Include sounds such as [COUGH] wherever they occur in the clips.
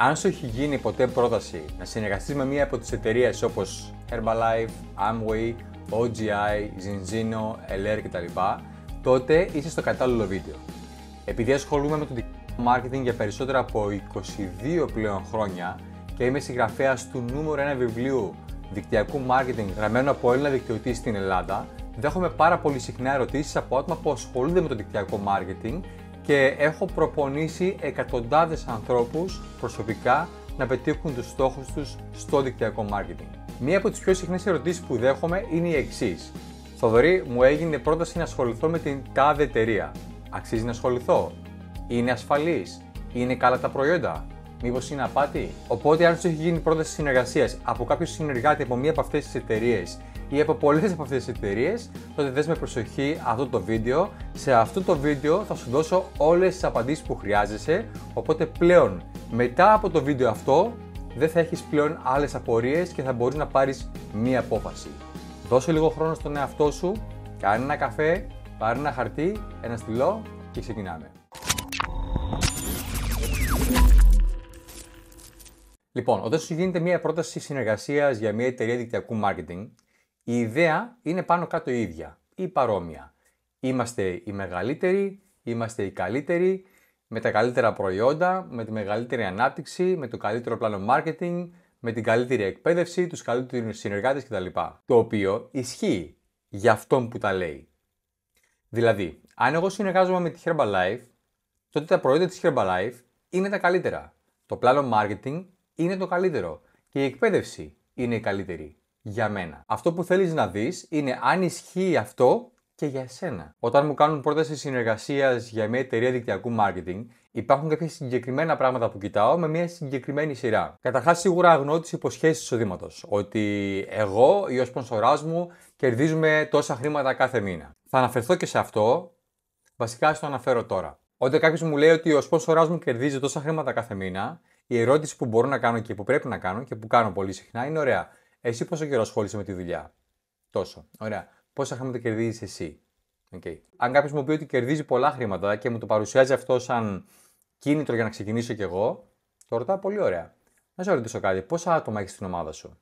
Αν σου έχει γίνει ποτέ πρόταση να συνεργαστείς με μία από τις εταιρείες όπως Herbalife, Amway, OGI, Zinzino, LR κτλ, τότε είσαι στο κατάλληλο βίντεο. Επειδή ασχολούμαι με το δικτυακό marketing για περισσότερα από 22 πλέον χρόνια και είμαι συγγραφέας του νούμερο 1 βιβλίου δικτυακού marketing γραμμένο από Έλληνα δικτυωτή στην Ελλάδα, δέχομαι πάρα πολύ συχνά ερωτήσεις από άτομα που ασχολούνται με το δικτυακό marketing και έχω προπονήσει εκατοντάδες ανθρώπους προσωπικά να πετύχουν τους στόχους τους στο δικτυακό marketing. Μία από τις πιο συχνές ερωτήσεις που δέχομαι είναι η εξής. Θοδωρή, μου έγινε πρόταση να ασχοληθώ με την τάδε εταιρεία. Αξίζει να ασχοληθώ. Είναι ασφαλής. Είναι καλά τα προϊόντα. Μήπως είναι απάτη. Οπότε, αν σου έχει γίνει πρόταση συνεργασίας από κάποιο συνεργάτη από μία από αυτές τις εταιρείες ή από πολλές από αυτές τις εταιρείες, τότε δες με προσοχή αυτό το βίντεο. Σε αυτό το βίντεο θα σου δώσω όλες τις απαντήσεις που χρειάζεσαι. Οπότε πλέον, μετά από το βίντεο αυτό, δεν θα έχεις πλέον άλλες απορίες και θα μπορείς να πάρεις μία απόφαση. Δώσε λίγο χρόνο στον εαυτό σου, κάνε ένα καφέ, πάρε ένα χαρτί, ένα στυλό και ξεκινάμε. Λοιπόν, όταν σου γίνεται μια πρόταση συνεργασίας για μια εταιρεία δικτυακού marketing, η ιδέα είναι πάνω κάτω η ίδια ή παρόμοια. Είμαστε οι μεγαλύτεροι, είμαστε οι καλύτεροι, με τα καλύτερα προϊόντα, με τη μεγαλύτερη ανάπτυξη, με το καλύτερο πλάνο marketing, με την καλύτερη εκπαίδευση, τους καλύτερους συνεργάτες κτλ. Το οποίο ισχύει για αυτόν που τα λέει. Δηλαδή, αν εγώ συνεργάζομαι με τη Herbalife, τότε τα προϊόντα της Herbalife είναι τα καλύτερα. Το πλάνο marketing είναι το καλύτερο και η εκπαίδευση είναι η καλύτερη για μένα. Αυτό που θέλεις να δεις είναι αν ισχύει αυτό και για σένα. Όταν μου κάνουν πρόταση συνεργασίας για μια εταιρεία δικτυακού marketing, υπάρχουν κάποια συγκεκριμένα πράγματα που κοιτάω με μια συγκεκριμένη σειρά. Καταρχάς, σίγουρα αγνώ τις υποσχέσεις εισοδήματος. Ότι εγώ ή ο σπονσοράς μου κερδίζουμε τόσα χρήματα κάθε μήνα. Θα αναφερθώ και σε αυτό. Βασικά, στο αναφέρω τώρα. Όταν κάποιος μου λέει ότι ο σπονσοράς μου κερδίζει τόσα χρήματα κάθε μήνα, η ερώτηση που μπορώ να κάνω και που πρέπει να κάνω και που κάνω πολύ συχνά είναι: Ωραία, εσύ πόσο καιρό ασχολείσαι με τη δουλειά. Τόσο. Ωραία. Πόσα χρήματα κερδίζεις εσύ. Okay. Αν κάποιος μου πει ότι κερδίζει πολλά χρήματα και μου το παρουσιάζει αυτό σαν κίνητρο για να ξεκινήσω κι εγώ, το ρωτάω πολύ ωραία. Να σε ρωτήσω κάτι, πόσα άτομα έχεις στην ομάδα σου.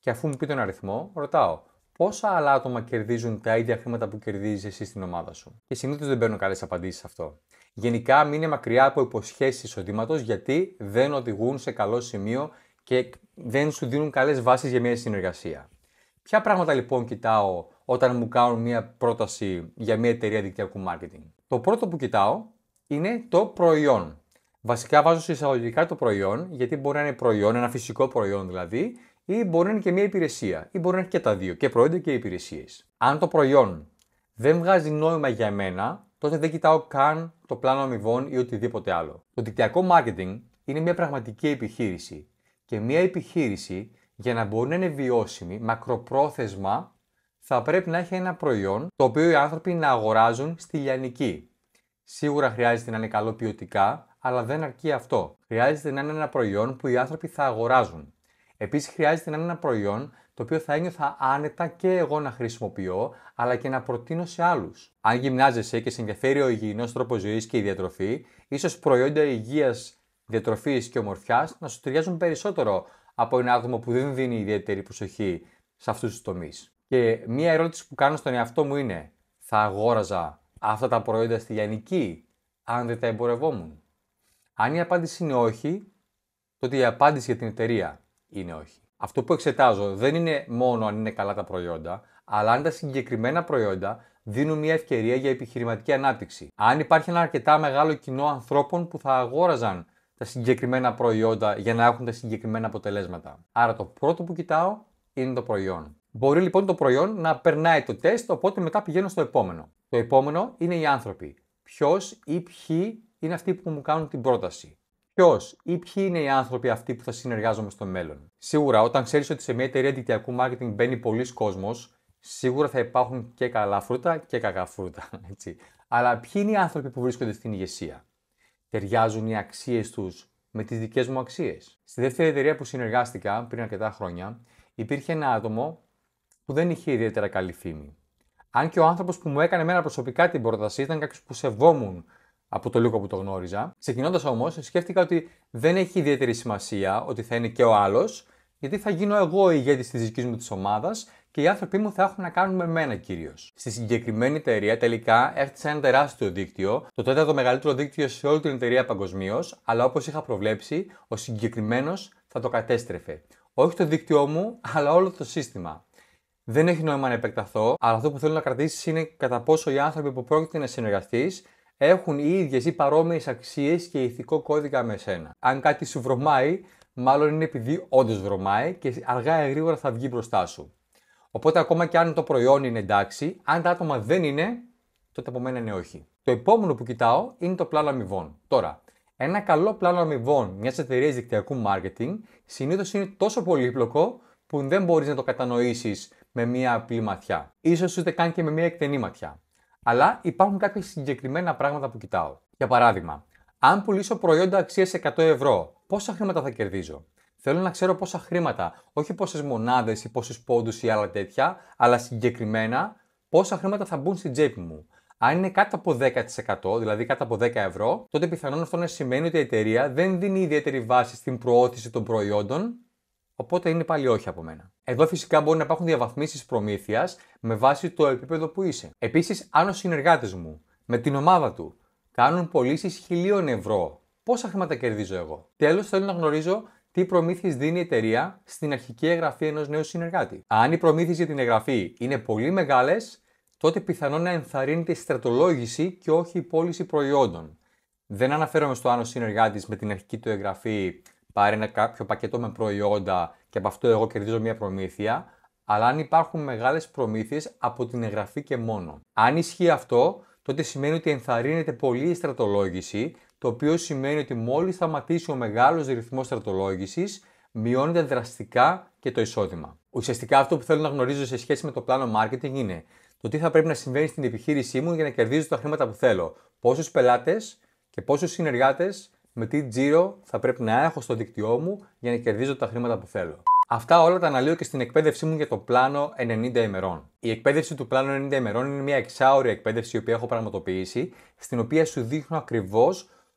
Και αφού μου πει τον αριθμό, ρωτάω, πόσα άλλα άτομα κερδίζουν τα ίδια χρήματα που κερδίζεις εσύ στην ομάδα σου. Και συνήθως δεν παίρνω καλές απαντήσεις σε αυτό. Γενικά μην είναι μακριά από υποσχέσεις εισοδήματος γιατί δεν οδηγούν σε καλό σημείο και δεν σου δίνουν καλές βάσεις για μια συνεργασία. Ποια πράγματα λοιπόν κοιτάω όταν μου κάνουν μια πρόταση για μια εταιρεία δικτυακού marketing. Το πρώτο που κοιτάω είναι το προϊόν. Βασικά βάζω σε εισαγωγικά το προϊόν, γιατί μπορεί να είναι προϊόν, ένα φυσικό προϊόν δηλαδή, ή μπορεί να είναι και μια υπηρεσία, ή μπορεί να έχει και τα δύο, και προϊόντα και υπηρεσίες. Αν το προϊόν δεν βγάζει νόημα για μένα, τότε δεν κοιτάω καν το πλάνο αμοιβών ή οτιδήποτε άλλο. Το δικτυακό marketing είναι μια πραγματική επιχείρηση και μια επιχείρηση για να μπορεί να είναι βιώσιμη μακροπρόθεσμα θα πρέπει να έχει ένα προϊόν το οποίο οι άνθρωποι να αγοράζουν στη λιανική. Σίγουρα χρειάζεται να είναι καλό ποιοτικά, αλλά δεν αρκεί αυτό. Χρειάζεται να είναι ένα προϊόν που οι άνθρωποι θα αγοράζουν. Επίσης, χρειάζεται να είναι ένα προϊόν το οποίο θα ένιωθα άνετα και εγώ να χρησιμοποιώ, αλλά και να προτείνω σε άλλους. Αν γυμνάζεσαι και σε ενδιαφέρει ο υγιεινός τρόπος ζωής και η διατροφή, ίσως προϊόντα υγείας, διατροφής και ομορφιάς να σου ταιριάζουν περισσότερο από ένα άτομο που δεν δίνει ιδιαίτερη προσοχή σε αυτούς τους τομείς. Και μία ερώτηση που κάνω στον εαυτό μου είναι, θα αγόραζα αυτά τα προϊόντα στη Γενική, αν δεν τα εμπορευόμουν. Αν η απάντηση είναι όχι, τότε η απάντηση για την εταιρεία είναι όχι. Αυτό που εξετάζω δεν είναι μόνο αν είναι καλά τα προϊόντα, αλλά αν τα συγκεκριμένα προϊόντα δίνουν μια ευκαιρία για επιχειρηματική ανάπτυξη. Αν υπάρχει ένα αρκετά μεγάλο κοινό ανθρώπων που θα αγόραζαν τα συγκεκριμένα προϊόντα για να έχουν τα συγκεκριμένα αποτελέσματα. Άρα το πρώτο που κοιτάω είναι το προϊόν. Μπορεί λοιπόν το προϊόν να περνάει το τεστ, οπότε μετά πηγαίνω στο επόμενο. Το επόμενο είναι οι άνθρωποι. Ποιος ή ποιοι είναι αυτοί που μου κάνουν την πρόταση. Ποιος ή ποιοι είναι οι άνθρωποι αυτοί που θα συνεργάζομαι στο μέλλον. Σίγουρα, όταν ξέρεις ότι σε μια εταιρεία δικτυακού marketing μπαίνει πολλοί κόσμος, σίγουρα θα υπάρχουν και καλά φρούτα και κακά φρούτα. [LAUGHS] Έτσι. Αλλά ποιοι είναι οι άνθρωποι που βρίσκονται στην ηγεσία. Ταιριάζουν οι αξίες τους με τις δικές μου αξίες. Στη δεύτερη εταιρεία που συνεργάστηκα πριν αρκετά χρόνια, υπήρχε ένα άτομο που δεν είχε ιδιαίτερα καλή φήμη. Αν και ο άνθρωπος που μου έκανε εμένα προσωπικά την πρόταση ήταν κάποιος που σεβόμουν από το λίγο που το γνώριζα. Ξεκινώντας όμως, σκέφτηκα ότι δεν έχει ιδιαίτερη σημασία ότι θα είναι και ο άλλος, γιατί θα γίνω εγώ η ηγέτης της δικής μου της ομάδας και οι άνθρωποι μου θα έχουν να κάνουν με μένα κυρίως. Στη συγκεκριμένη εταιρεία τελικά έφτιαξα ένα τεράστιο δίκτυο, το τέταρτο μεγαλύτερο δίκτυο σε όλη την εταιρεία παγκοσμίως, αλλά όπως είχα προβλέψει, ο συγκεκριμένος θα το κατέστρεφε. Όχι το δίκτυό μου, αλλά όλο το σύστημα. Δεν έχει νόημα να επεκταθώ, αλλά αυτό που θέλω να κρατήσει είναι κατά πόσο οι άνθρωποι που πρόκειται να συνεργαστείς έχουν οι ίδιες ή παρόμοιες αξίες και ηθικό κώδικα με σένα. Αν κάτι σου βρωμάει, μάλλον είναι επειδή όντως βρωμάει και αργά ή γρήγορα θα βγει μπροστά σου. Οπότε, ακόμα και αν το προϊόν είναι εντάξει, αν τα άτομα δεν είναι, τότε από μένα είναι όχι. Το επόμενο που κοιτάω είναι το πλάνο αμοιβών. Τώρα, ένα καλό πλάνο αμοιβών μιας εταιρείας δικτυακού marketing συνήθως είναι τόσο πολύπλοκο που δεν μπορείς να το κατανοήσεις με μία απλή ματιά. σω ούτε καν και με μία εκτενή ματιά αλλά υπάρχουν κάποια συγκεκριμένα πράγματα που κοιτάω. Για παράδειγμα, αν πουλήσω προϊόντα αξίας 100 ευρώ, πόσα χρήματα θα κερδίζω. Θέλω να ξέρω πόσα χρήματα, όχι πόσες μονάδες ή πόσους πόντους ή άλλα τέτοια, αλλά συγκεκριμένα πόσα χρήματα θα μπουν στην τσέπη μου. Αν είναι κάτω από 10%, δηλαδή κάτω από 10 ευρώ, τότε πιθανόν αυτό να σημαίνει ότι η εταιρεία δεν δίνει ιδιαίτερη βάση στην προώθηση των προϊόντων Οπότε είναι πάλι όχι από μένα. Εδώ φυσικά μπορεί να υπάρχουν διαβαθμίσεις προμήθειας με βάση το επίπεδο που είσαι. Επίσης, αν ο συνεργάτη μου με την ομάδα του κάνουν πωλήσεις χιλίων ευρώ, πόσα χρήματα κερδίζω εγώ. Τέλος, θέλω να γνωρίζω τι προμήθειες δίνει η εταιρεία στην αρχική εγγραφή ενός νέου συνεργάτη. Αν οι προμήθειες για την εγγραφή είναι πολύ μεγάλες, τότε πιθανόν να ενθαρρύνεται η στρατολόγηση και όχι η πώληση προϊόντων. Δεν αναφέρομαι στο αν ο συνεργάτης με την αρχική του εγγραφή πάρει ένα κάποιο πακέτο με προϊόντα και από αυτό εγώ κερδίζω μια προμήθεια, αλλά αν υπάρχουν μεγάλες προμήθειες από την εγγραφή και μόνο. Αν ισχύει αυτό, τότε σημαίνει ότι ενθαρρύνεται πολύ η στρατολόγηση, το οποίο σημαίνει ότι μόλις σταματήσει ο μεγάλος ρυθμός στρατολόγησης, μειώνεται δραστικά και το εισόδημα. Ουσιαστικά αυτό που θέλω να γνωρίζω σε σχέση με το πλάνο marketing είναι το τι θα πρέπει να συμβαίνει στην επιχείρησή μου για να κερδίζω τα χρήματα που θέλω, πόσους πελάτες και πόσους συνεργάτες με τι τζίρο θα πρέπει να έχω στο δίκτυό μου για να κερδίζω τα χρήματα που θέλω. Αυτά όλα τα αναλύω και στην εκπαίδευσή μου για το πλάνο 90 ημερών. Η εκπαίδευση του πλάνου 90 ημερών είναι μια εξάωρη εκπαίδευση η οποία έχω πραγματοποιήσει, στην οποία σου δείχνω ακριβώς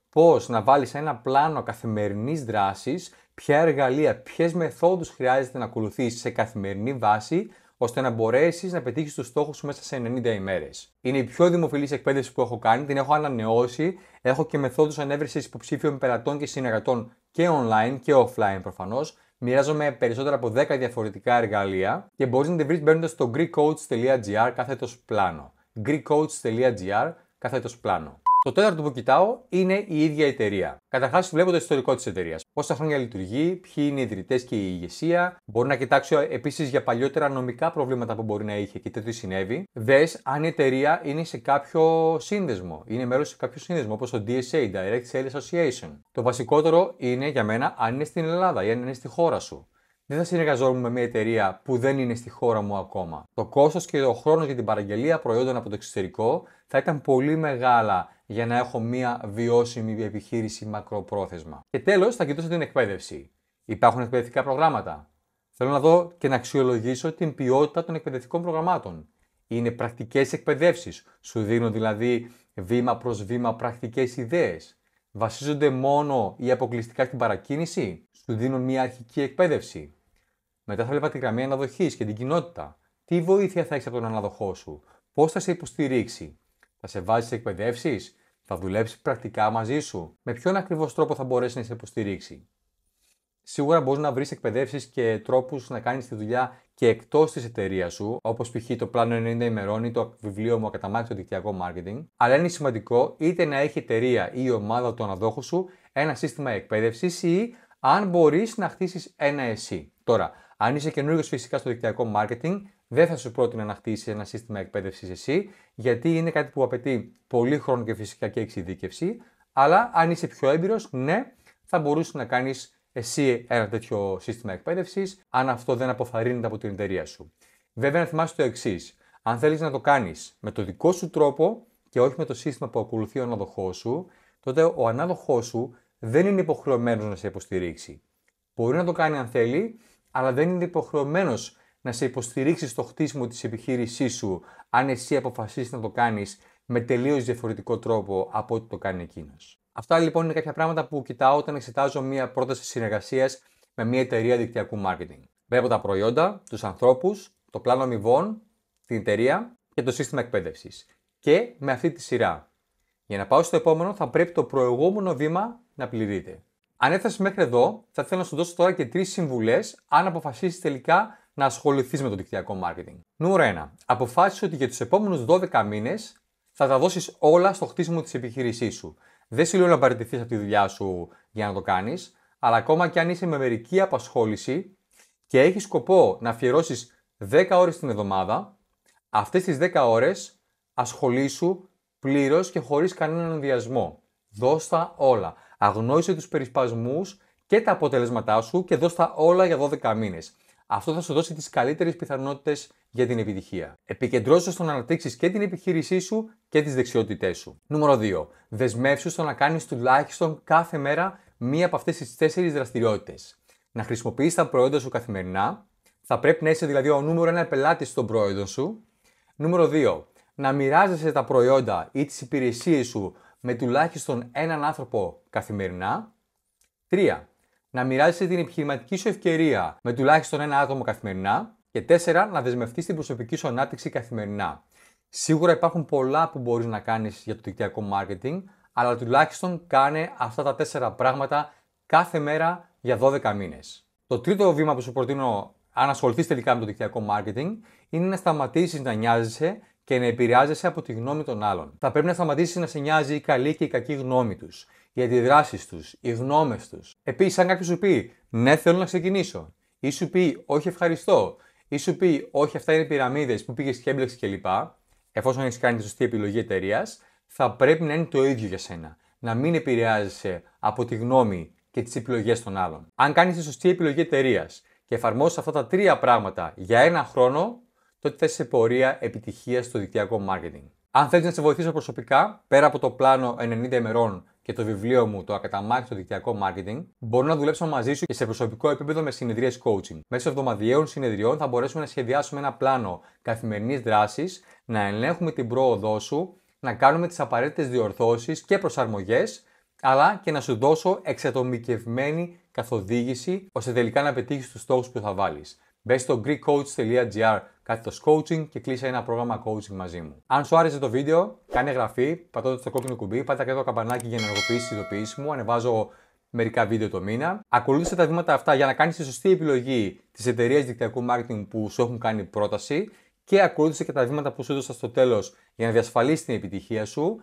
πώς να βάλεις ένα πλάνο καθημερινής δράσης, ποια εργαλεία, ποιες μεθόδους χρειάζεται να ακολουθείς σε καθημερινή βάση, ώστε να μπορέσεις να πετύχεις τους στόχους σου μέσα σε 90 ημέρες. Είναι η πιο δημοφιλής εκπαίδευση που έχω κάνει, την έχω ανανεώσει. Έχω και μεθόδους ανέβρεσης υποψήφιων πελατών και συνεργατών και online και offline προφανώς. Μοιράζομαι περισσότερα από 10 διαφορετικά εργαλεία και μπορείς να την βρεις μπαίνοντας στο greekcoach.gr κάθετος πλάνο. greekcoach.gr κάθετος πλάνο. Το τέταρτο που κοιτάω είναι η ίδια εταιρεία. Καταρχάς, βλέπω το ιστορικό της εταιρείας. Πόσα χρόνια λειτουργεί, ποιοι είναι οι ιδρυτές και η ηγεσία. Μπορεί να κοιτάξω επίσης για παλιότερα νομικά προβλήματα που μπορεί να είχε και τι συνέβη. Δες αν η εταιρεία είναι σε κάποιο σύνδεσμο, είναι μέρος σε κάποιο σύνδεσμο όπως το DSA, Direct Sales Association. Το βασικότερο είναι για μένα αν είναι στην Ελλάδα ή αν είναι στη χώρα σου. Δεν θα συνεργαζόμουν με μια εταιρεία που δεν είναι στη χώρα μου ακόμα. Το κόστος και ο χρόνο για την παραγγελία προϊόντων από το εξωτερικό θα ήταν πολύ μεγάλα για να έχω μία βιώσιμη επιχείρηση μακροπρόθεσμα. Και τέλος, θα κοιτούσα την εκπαίδευση. Υπάρχουν εκπαιδευτικά προγράμματα. Θέλω να δω και να αξιολογήσω την ποιότητα των εκπαιδευτικών προγραμμάτων. Είναι πρακτικές εκπαιδεύσεις. Σου δίνουν δηλαδή βήμα προς βήμα πρακτικές ιδέες. Βασίζονται μόνο ή αποκλειστικά στην παρακίνηση. Σου δίνουν μια αρχική εκπαίδευση. Μετά θα βλέπα τη γραμμή αναδοχής και την κοινότητα. Τι βοήθεια θα έχεις από τον αναδοχό σου, πώς θα σε υποστηρίξει, θα σε βάζει σε εκπαιδεύσεις, θα δουλέψεις πρακτικά μαζί σου. Με ποιον ακριβώς τρόπο θα μπορέσεις να σε υποστηρίξει. Σίγουρα μπορείς να βρεις εκπαιδεύσεις και τρόπους να κάνεις τη δουλειά και εκτός της εταιρείας σου, όπως π.χ. το πλάνο 90 ημερών ή το βιβλίο μου Ακαταμάχητο Δικτυακό Μάρκετινγκ. Αλλά είναι σημαντικό είτε να έχει εταιρεία ή η ομάδα του αναδόχου σου ένα marketing εκπαίδευσης ή αν μπορείς να χτίσεις ένα εσύ. Τώρα, αν είσαι καινούριο φυσικά στο δικτυακό marketing, δεν θα σου πρότεινα να χτίσει ένα σύστημα εκπαίδευσης εσύ, γιατί είναι κάτι που απαιτεί πολύ χρόνο και φυσικά και εξειδίκευση. Αλλά αν είσαι πιο έμπειρος, ναι, θα μπορούσες να κάνεις εσύ ένα τέτοιο σύστημα εκπαίδευσης, αν αυτό δεν αποθαρρύνεται από την εταιρεία σου. Βέβαια, να θυμάσαι το εξής. Αν θέλεις να το κάνεις με το δικό σου τρόπο και όχι με το σύστημα που ακολουθεί ο ανάδοχός σου, τότε ο ανάδοχός σου δεν είναι υποχρεωμένος να σε υποστηρίξει. Μπορεί να το κάνει αν θέλει, αλλά δεν είναι υποχρεωμένος να σε υποστηρίξεις στο χτίσιμο της επιχείρησής σου αν εσύ αποφασίσεις να το κάνεις με τελείως διαφορετικό τρόπο από ό,τι το κάνει εκείνος. Αυτά λοιπόν είναι κάποια πράγματα που κοιτάω όταν εξετάζω μια πρόταση συνεργασίας με μια εταιρεία δικτυακού marketing. Βλέπω τα προϊόντα, τους ανθρώπους, το πλάνο αμοιβών, την εταιρεία και το σύστημα εκπαίδευσης. Και με αυτή τη σειρά. Για να πάω στο επόμενο, θα πρέπει το προηγούμενο βήμα να πληρείτε. Αν έφτασες μέχρι εδώ, θα θέλω να σου δώσω τώρα και τρεις συμβουλές αν αποφασίσεις τελικά να ασχοληθείς με το δικτυακό marketing. Νούμερο 1. Αποφάσισε ότι για τους επόμενους 12 μήνες θα τα δώσεις όλα στο χτίσιμο της επιχείρησής σου. Δεν σου λέω να παραιτηθείς από τη δουλειά σου για να το κάνεις, αλλά ακόμα και αν είσαι με μερική απασχόληση και έχεις σκοπό να αφιερώσεις 10 ώρες την εβδομάδα, αυτές τις 10 ώρες ασχολήσου πλήρως και χωρίς κανέναν ενδιασμό. Δώστα όλα. Αγνώρισε τους περισπασμούς και τα αποτελέσματά σου και δώστα όλα για 12 μήνες. Αυτό θα σου δώσει τις καλύτερες πιθανότητες για την επιτυχία. Επικεντρώσου στο να αναπτύξεις και την επιχείρησή σου και τις δεξιότητές σου. Νούμερο 2. Δεσμεύσου στο να κάνεις τουλάχιστον κάθε μέρα μία από αυτές τις τέσσερις δραστηριότητες. Να χρησιμοποιείς τα προϊόντα σου καθημερινά. Θα πρέπει να είσαι δηλαδή ο νούμερο ένα πελάτης των προϊόντων σου. Νούμερο 2. Να μοιράζεσαι τα προϊόντα ή τις υπηρεσίες σου με τουλάχιστον έναν άνθρωπο καθημερινά. 3 να μοιράζεσαι την επιχειρηματική σου ευκαιρία με τουλάχιστον ένα άτομο καθημερινά. Και τέσσερα, Να δεσμευτείς την προσωπική σου ανάπτυξη καθημερινά. Σίγουρα υπάρχουν πολλά που μπορείς να κάνεις για το δικτυακό marketing, αλλά τουλάχιστον κάνε αυτά τα τέσσερα πράγματα κάθε μέρα για 12 μήνες. Το τρίτο βήμα που σου προτείνω αν ασχοληθείς τελικά με το δικτυακό marketing είναι να σταματήσεις να νοιάζεσαι και να επηρεάζεσαι από τη γνώμη των άλλων. Θα πρέπει να σταματήσεις να σε νοιάζει η καλή και η κακή γνώμη τους, οι αντιδράσεις τους, οι γνώμες τους. Επίσης, αν κάποιος σου πει Ναι, θέλω να ξεκινήσω, ή σου πει Όχι, ευχαριστώ, ή σου πει Όχι, αυτά είναι πυραμίδες που πήγες και έμπλεξες κλπ. Εφόσον έχεις κάνει τη σωστή επιλογή εταιρείας, θα πρέπει να είναι το ίδιο για σένα. Να μην επηρεάζεσαι από τη γνώμη και τις επιλογές των άλλων. Αν κάνεις τη σωστή επιλογή εταιρείας και εφαρμόσεις αυτά τα τρία πράγματα για ένα χρόνο, τότε θα είσαι σε πορεία επιτυχίας στο δικτυακό marketing. Αν θέλει να σε βοηθήσω προσωπικά, πέρα από το πλάνο 90 ημερών και το βιβλίο μου Το Ακαταμάχητο Δικτυακό Μάρκετινγκ, μπορώ να δουλέψω μαζί σου και σε προσωπικό επίπεδο με συνεδρίες coaching. Μέσω εβδομαδιαίων συνεδριών θα μπορέσουμε να σχεδιάσουμε ένα πλάνο καθημερινής δράσης, να ελέγχουμε την πρόοδό σου, να κάνουμε τις απαραίτητες διορθώσεις και προσαρμογές, αλλά και να σου δώσω εξατομικευμένη καθοδήγηση ώστε τελικά να πετύχεις τους στόχους που θα βάλεις. Μπες στο GreekCoach.gr κάτι το coaching και κλείσε ένα πρόγραμμα coaching μαζί μου. Αν σου άρεσε το βίντεο, κάνε εγγραφή, πατώντας το κόκκινο κουμπί, πάτε και το καμπανάκι για να ενεργοποιήσεις τις ειδοποιήσεις μου. Ανεβάζω μερικά βίντεο το μήνα. Ακολούθησε τα βήματα αυτά για να κάνεις τη σωστή επιλογή της εταιρείας δικτυακού marketing που σου έχουν κάνει πρόταση και ακολούθησε και τα βήματα που σου έδωσα στο τέλος για να διασφαλίσεις την επιτυχία σου.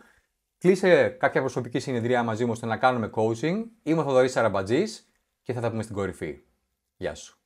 Κλείσε κάποια προσωπική συνεδρία μαζί μου ώστε να κάνουμε coaching. Είμαι ο Θοδωρής Αραμπατζής και θα τα πούμε στην κορυφή. Γεια σου.